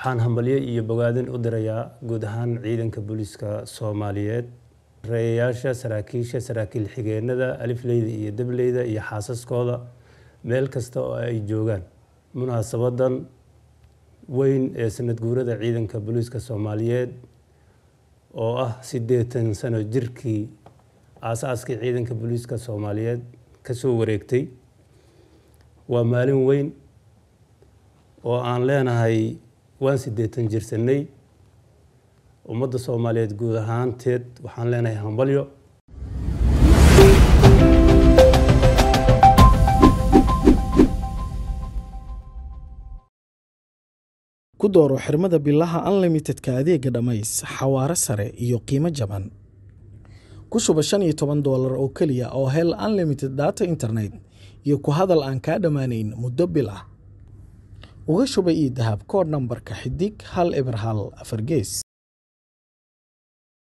waxaan hambalyo iyo bogaadin u dirayaa guud ahaan ciidanka booliiska soomaaliyeed reeyayaasha saraakiisha saraakiil xigeenada alifleyda iyo dableyda iyo xaasaskooda meel kasta oo ay joogaan munaasabadan weyn ee sanadguurada ciidanka booliiska soomaaliyeed oo ah sideetan sano jirkii aasaaskii ciidanka booliiska soomaaliyeed kasoo wareegtay waa maalin weyn oo aan leenahay waan siddeetan jirsanay ummadda soomaaliyeed guud ahaanteed waxaan leenahay hambalyo ku dooro xirmada bilaha unlimitedka adeega dhammays xawaaro sare iyo qiimo jaban ku shuba shan iyo toban doolar oo keliya oo hel unlimited data internet iyo ku hadal aan kaa dhammaanayn muddo bil ah uga shubay dahab koodh nambarka xidig hal eber hal afar gees